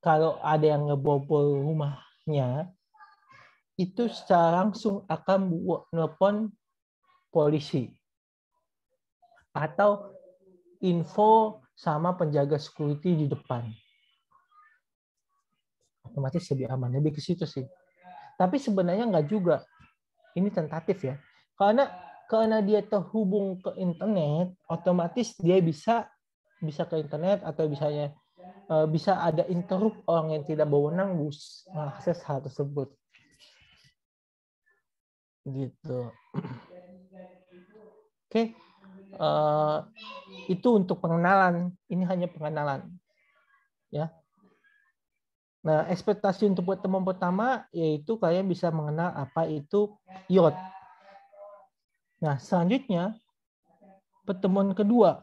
kalau ada yang ngebobol rumahnya itu secara langsung akan buat nelpon polisi atau info sama penjaga security di depan. Otomatis lebih aman, lebih ke situ sih. Tapi sebenarnya nggak juga. Ini tentatif ya. Karena karena dia terhubung ke internet, otomatis dia bisa bisa ke internet atau bisanya eh, bisa ada interup orang yang tidak berwenang bus mengakses hal tersebut. Gitu. Oke, okay. Eh, itu untuk pengenalan. Ini hanya pengenalan. Ya. Nah, ekspektasi untuk buat teman pertama yaitu kalian bisa mengenal apa itu yot Nah, selanjutnya pertemuan kedua.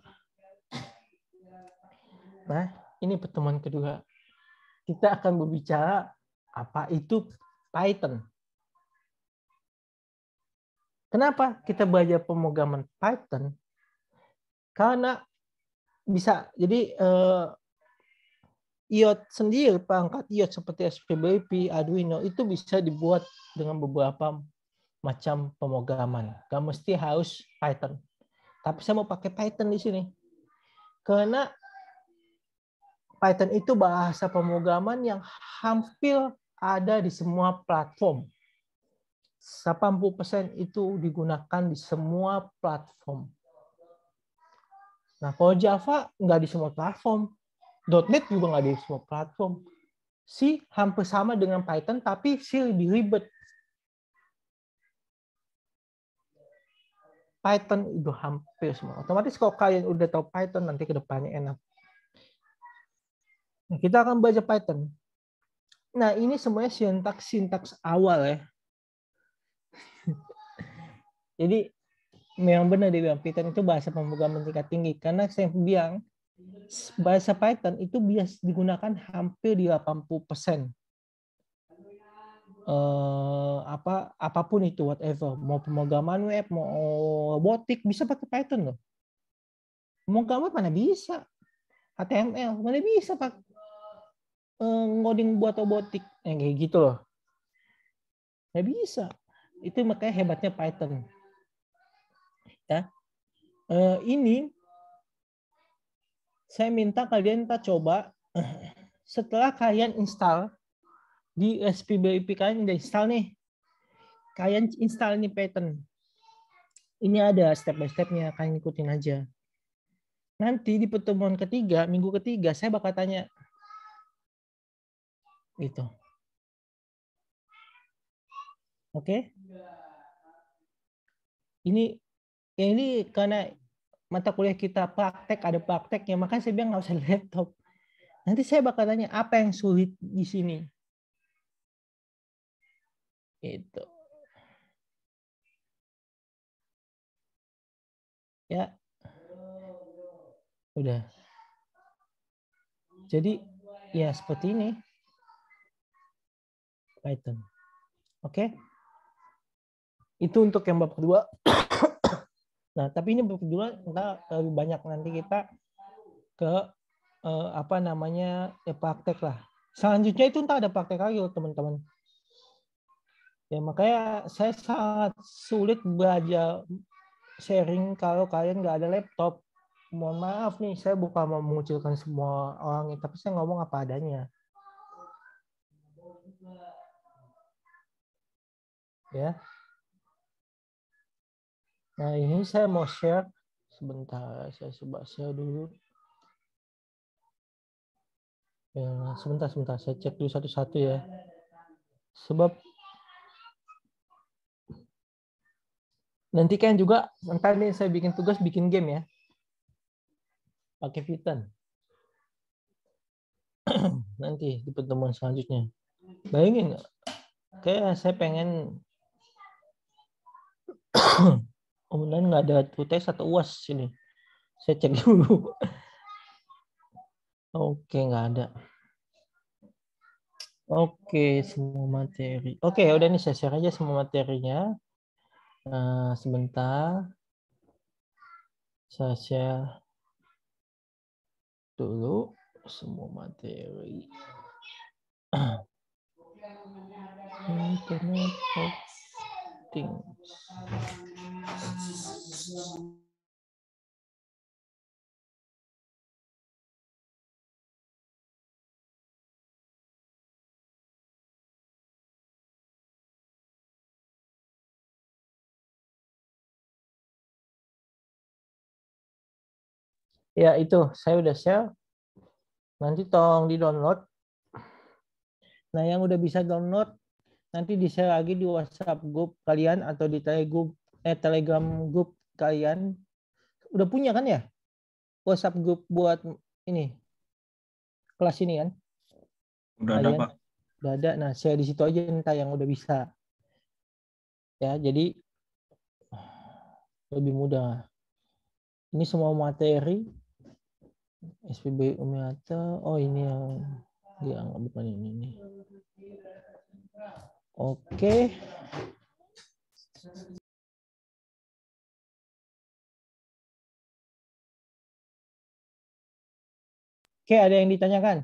Nah, ini pertemuan kedua. Kita akan berbicara apa itu Python. Kenapa kita belajar pemrograman Python? Karena bisa jadi uh, IOT sendiri, perangkat IOT seperti SPBIP, Arduino itu bisa dibuat dengan beberapa macam pemrograman. Gak mesti harus Python. Tapi saya mau pakai Python di sini. Karena Python itu bahasa pemrograman yang hampir ada di semua platform. 80% itu digunakan di semua platform. Nah, kalau Java nggak di semua platform. .NET juga nggak di semua platform. C hampir sama dengan Python, tapi C lebih ribet. Python itu hampir semua. Otomatis kalau kalian udah tahu Python, nanti ke depannya enak. Nah, kita akan belajar Python. Nah, ini semuanya sintaks-sintaks awal ya. Jadi memang benar dia bilang Python itu bahasa pemrograman tingkat tinggi karena saya bilang bahasa Python itu bias digunakan hampir di 80 persen uh, apa apapun itu whatever mau pemrograman web mau robotik bisa pakai Python loh mau gambar mana bisa HTML mana bisa pak eh, ngoding buat robotik yang eh, kayak gitu loh nggak bisa itu makanya hebatnya Python kita. Uh, ini saya minta kalian kita coba setelah kalian install di SPBIP kalian udah install nih. Kalian install ini pattern. Ini ada step by stepnya, kalian ikutin aja. Nanti di pertemuan ketiga, minggu ketiga, saya bakal tanya. Gitu. Oke? Okay? Ini ya ini karena mata kuliah kita praktek ada prakteknya makanya saya bilang nggak usah laptop nanti saya bakal tanya apa yang sulit di sini itu ya udah jadi ya seperti ini Python oke okay? itu untuk yang bab kedua Nah, tapi ini berjudul kita lebih banyak nanti kita ke eh, apa namanya ya praktek lah. Selanjutnya itu entah ada praktek lagi loh teman-teman. Ya makanya saya sangat sulit belajar sharing kalau kalian nggak ada laptop. Mohon maaf nih, saya bukan mau mengucilkan semua orang, tapi saya ngomong apa adanya. Ya, Nah, ini saya mau share sebentar, saya coba share dulu. Ya, sebentar, sebentar, saya cek dulu satu-satu ya. Sebab nanti kan juga nanti nih saya bikin tugas bikin game ya. Pakai Python. nanti di pertemuan selanjutnya. Bayangin, kayak saya pengen kemudian oh, nggak ada UTS atau UAS sini. Saya cek dulu. Oke, nggak ada. Oke, semua materi. Oke, ya udah nih saya share aja semua materinya. Uh, sebentar. Saya share dulu semua materi. Internet posting. Ya, itu saya udah share. Nanti tolong di-download. Nah, yang udah bisa download nanti di-share lagi di WhatsApp group kalian atau di Telegram eh Telegram grup kalian udah punya kan ya? WhatsApp grup buat ini kelas ini kan? Udah kalian, ada, Pak. Udah ada. Nah, saya di situ aja entah yang udah bisa. Ya, jadi lebih mudah. Ini semua materi SPB Umiata. Oh, ini yang dianggap bukan ini nih. Oke. Okay. Oke, ada yang ditanyakan?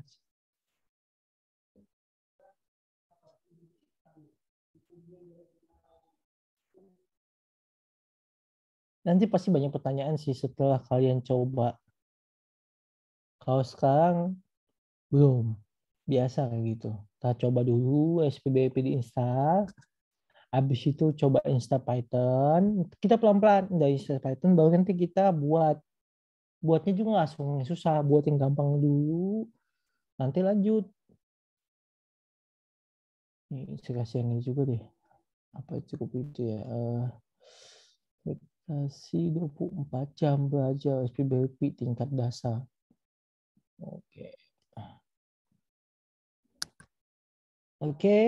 Nanti pasti banyak pertanyaan sih setelah kalian coba. Kalau sekarang belum biasa kayak gitu. Kita coba dulu SPBP di Insta, habis itu coba Insta Python. Kita pelan-pelan dari Insta Python baru nanti kita buat buatnya juga langsung susah buat yang gampang dulu nanti lanjut ini saya kasih ini juga deh apa cukup itu ya uh, puluh 24 jam belajar SPBP tingkat dasar oke okay. oke okay.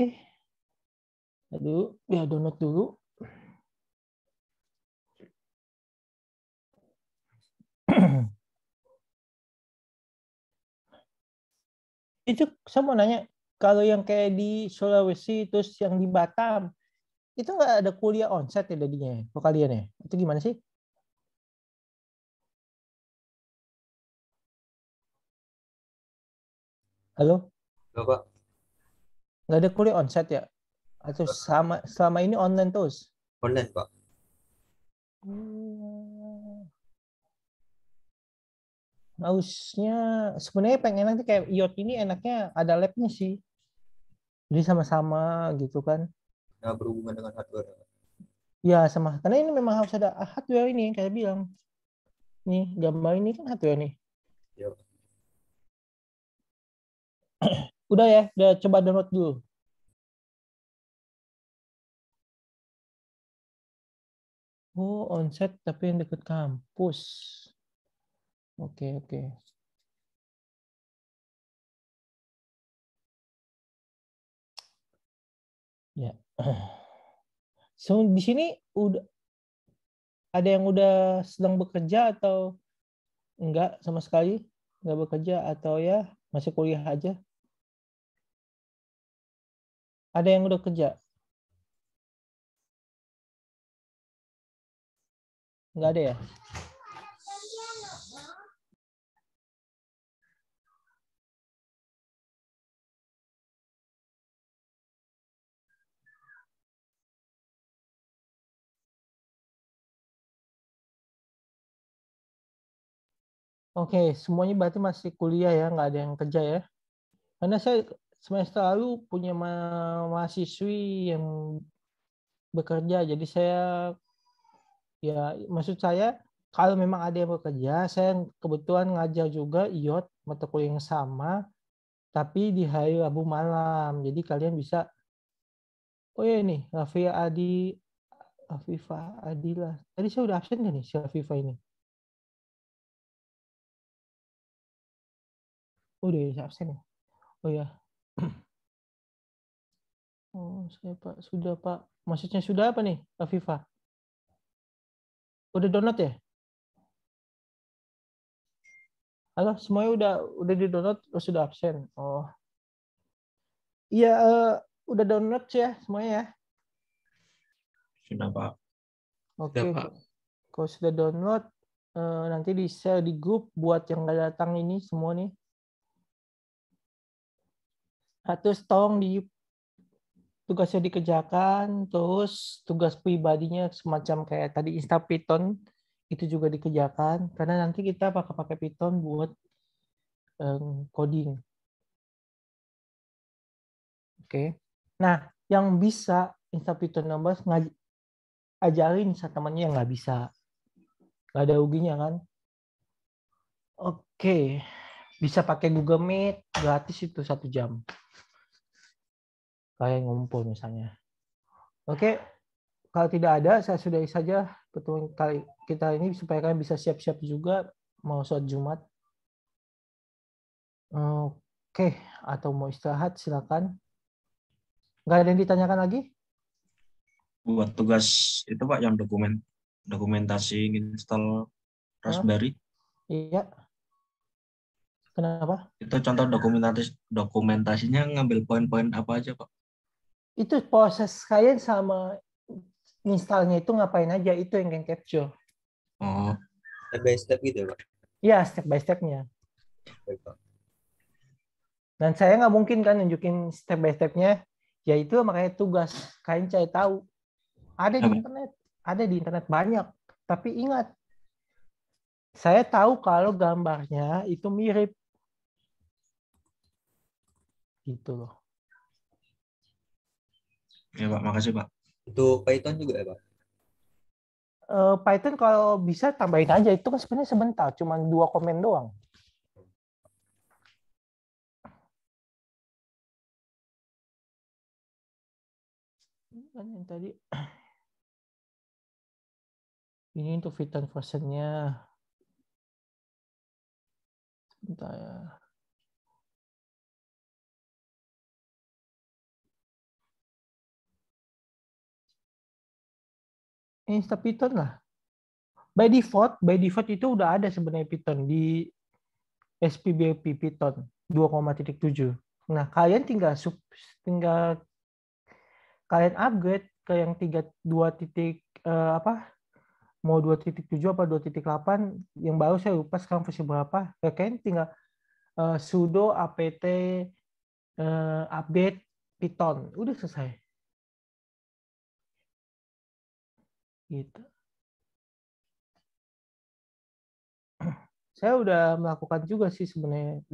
aduh ya download dulu itu saya mau nanya kalau yang kayak di Sulawesi terus yang di Batam itu nggak ada kuliah onset ya jadinya ya, kalian ya itu gimana sih halo halo pak nggak ada kuliah onset ya atau sama selama ini online terus online pak oh. mouse-nya sebenarnya pengen nanti kayak iot ini enaknya ada labnya sih jadi sama-sama gitu kan ya nah, berhubungan dengan hardware ya sama karena ini memang harus ada hardware ini kayak bilang nih gambar ini kan hardware nih ya. udah ya udah coba download dulu Oh, onset tapi yang dekat kampus. Oke, oke. Ya. So, di sini udah ada yang udah sedang bekerja atau enggak sama sekali enggak bekerja atau ya masih kuliah aja? Ada yang udah kerja? Enggak ada ya? Oke, okay, semuanya berarti masih kuliah ya, nggak ada yang kerja ya? Karena saya semester lalu punya ma mahasiswi yang bekerja, jadi saya ya maksud saya kalau memang ada yang bekerja, saya kebetulan ngajar juga IOT mata kuliah yang sama, tapi di hari Rabu malam. Jadi kalian bisa, oh ya ini Rafia Adi, Afifah Adila. Tadi saya udah absen kan nih si Afifah ini? udah oh, dia absen ya oh ya oh saya pak sudah pak maksudnya sudah apa nih Viva? udah download ya halo semuanya udah udah di download oh, sudah absen oh iya uh, udah download ya semuanya ya sudah pak oke okay. Sudah, kalau sudah download uh, nanti di share di grup buat yang nggak datang ini semua nih terus tolong di tugasnya dikerjakan terus tugas pribadinya semacam kayak tadi insta Python itu juga dikerjakan karena nanti kita pakai pakai Python buat um, coding oke okay. nah yang bisa insta Python numbers ajarin sama temannya yang nggak bisa nggak ada ruginya kan oke okay. bisa pakai Google Meet gratis itu satu jam kayak ngumpul misalnya. Oke, kalau tidak ada saya sudahi saja pertemuan kali kita ini supaya kalian bisa siap-siap juga mau sholat Jumat. Oke, atau mau istirahat silakan. Gak ada yang ditanyakan lagi? Buat tugas itu Pak yang dokumen dokumentasi install Raspberry. Iya. Kenapa? Itu contoh dokumentasi dokumentasinya ngambil poin-poin apa aja, Pak? itu proses kalian sama installnya itu ngapain aja itu yang kalian capture oh step by step gitu pak ya step by stepnya dan saya nggak mungkin kan nunjukin step by stepnya ya itu makanya tugas kalian cari tahu ada di internet ada di internet banyak tapi ingat saya tahu kalau gambarnya itu mirip gitu loh Ya Pak, makasih Pak. Untuk Python juga ya Pak? Uh, Python kalau bisa tambahin aja, itu kan sebenarnya sebentar, cuma dua komen doang. kan tadi ini untuk fit and versionnya sebentar ya Insta Python lah. By default, by default itu udah ada sebenarnya Python di SPBP Python 2,7. Nah, kalian tinggal sub tinggal kalian upgrade ke yang 3 2 titik eh, apa? mau 2.7 apa 2.8 yang baru saya lupa sekarang versi berapa. Ya, kalian tinggal eh, sudo apt eh, update Python. Udah selesai. gitu saya udah melakukan juga sih sebenarnya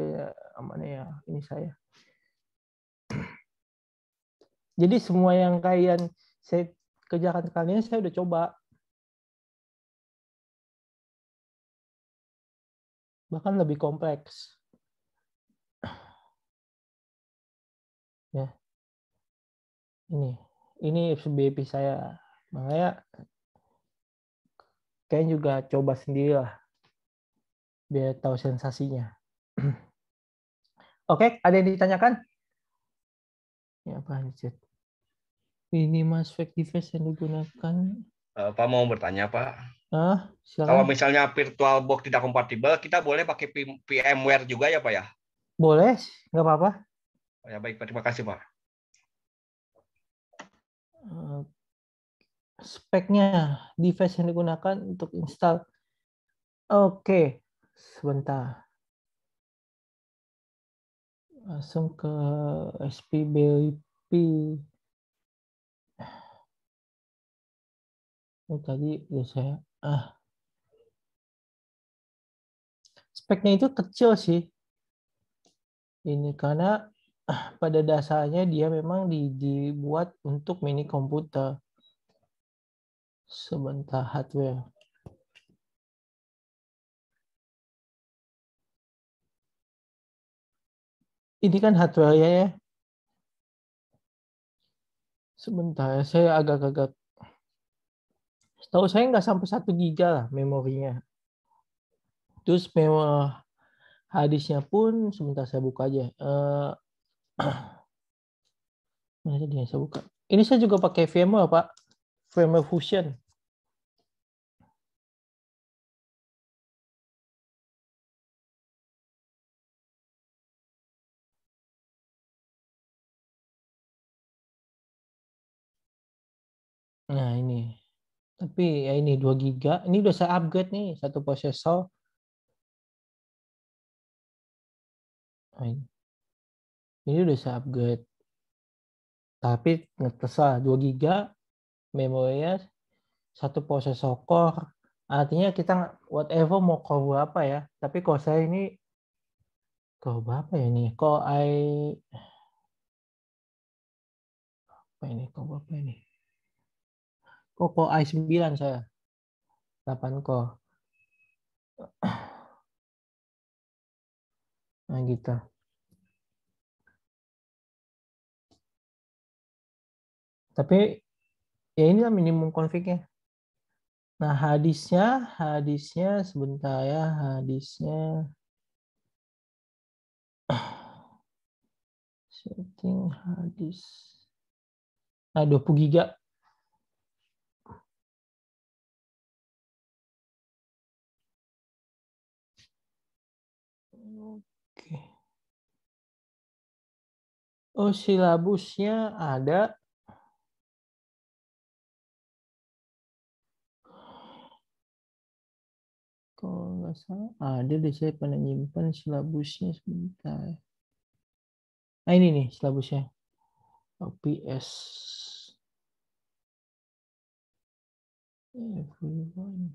amannya ya ini saya jadi semua yang kalian saya kerjakan kalian saya udah coba bahkan lebih kompleks ya ini ini FBP saya makanya kalian juga coba sendirilah biar tahu sensasinya. Oke, okay, ada yang ditanyakan? Ya, apa Ini Mas Fake Device yang digunakan. Uh, Pak mau bertanya, Pak. Ah, Kalau misalnya virtual box tidak kompatibel, kita boleh pakai VMware juga ya, Pak ya? Boleh, nggak apa-apa. Ya baik, terima kasih, Pak. speknya device yang digunakan untuk install. Oke, sebentar. Langsung ke SPBIP. Oh, tadi udah saya ah. Speknya itu kecil sih. Ini karena ah, pada dasarnya dia memang dibuat untuk mini komputer sebentar hardware ini kan hardware ya ya sebentar saya agak-agak tahu saya nggak sampai satu giga lah memorinya terus memang hadisnya pun sebentar saya buka aja uh, yang saya buka ini saya juga pakai VMware pak VMware fusion Nah ini, tapi ya ini 2 giga, ini udah saya upgrade nih satu prosesor. Nah, ini. udah saya upgrade, tapi ngetesa 2 giga ya, satu prosesor core. Artinya kita whatever mau core apa ya, tapi kalau saya ini core berapa ya ini Core i apa ini? Core berapa ini? Oppo i9 saya. 8 core. Nah gitu. Tapi ya inilah minimum konfliknya. Nah hadisnya, hadisnya sebentar ya, hadisnya setting hadis. Nah 20 giga Oh, silabusnya ada. Kalau nggak salah, ada deh saya pernah nyimpan silabusnya sebentar. Nah, ini nih silabusnya. OPS. Everyone.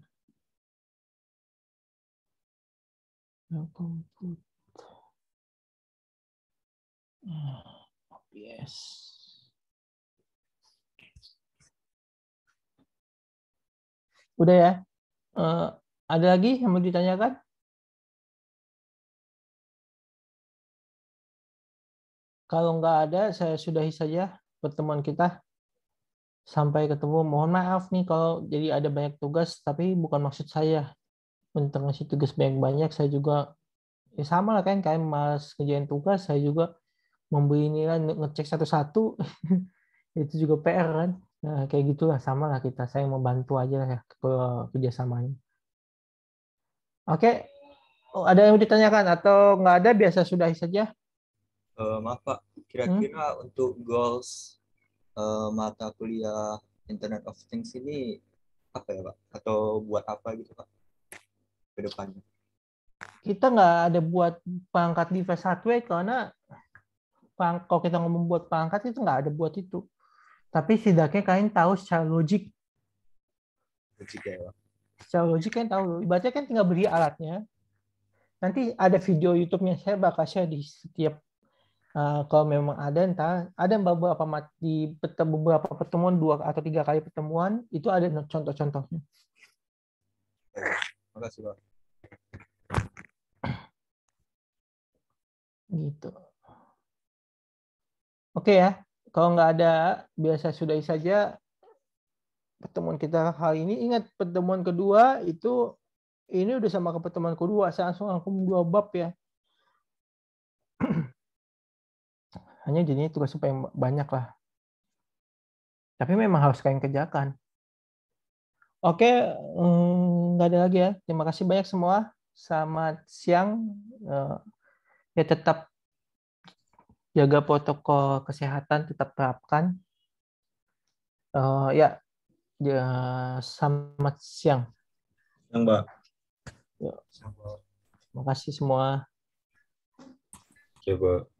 Now compute. Ah. Yes. Udah ya? Uh, ada lagi yang mau ditanyakan? Kalau nggak ada, saya sudahi saja pertemuan kita. Sampai ketemu. Mohon maaf nih kalau jadi ada banyak tugas, tapi bukan maksud saya untuk ngasih tugas banyak-banyak. Saya juga, ya sama lah kan, kalian malas kerjain tugas, saya juga membeli nilai kan, ngecek satu-satu itu juga PR kan nah, kayak gitulah sama lah kita saya membantu aja lah ya ke kerjasamanya oke okay. oh, ada yang ditanyakan atau nggak ada biasa sudah saja uh, maaf pak hmm? kira-kira hmm? untuk goals uh, mata kuliah Internet of Things ini apa ya pak atau buat apa gitu pak ke depannya kita nggak ada buat pangkat device hardware karena kalau kita ngomong buat pangkat itu nggak ada buat itu. Tapi setidaknya kalian tahu secara logik. Logik ya. Secara logik kalian tahu. Ibaratnya kan tinggal beli alatnya. Nanti ada video YouTube-nya saya bakal share di setiap Uh, kalau memang ada entah ada beberapa mati beberapa pertemuan dua atau tiga kali pertemuan itu ada contoh-contohnya. Makasih Pak. Gitu. Oke ya, kalau nggak ada biasa sudahi saja pertemuan kita kali ini. Ingat pertemuan kedua itu ini udah sama ke pertemuan kedua. Saya langsung langsung dua bab ya. Hanya jadinya tugas supaya banyak lah. Tapi memang harus kalian kerjakan. Oke, mm, nggak ada lagi ya. Terima kasih banyak semua. Selamat siang. Eh, ya tetap jaga protokol kesehatan tetap terapkan. Uh, ya, ya, selamat siang. Siang, Mbak. Ya, terima kasih semua. Coba.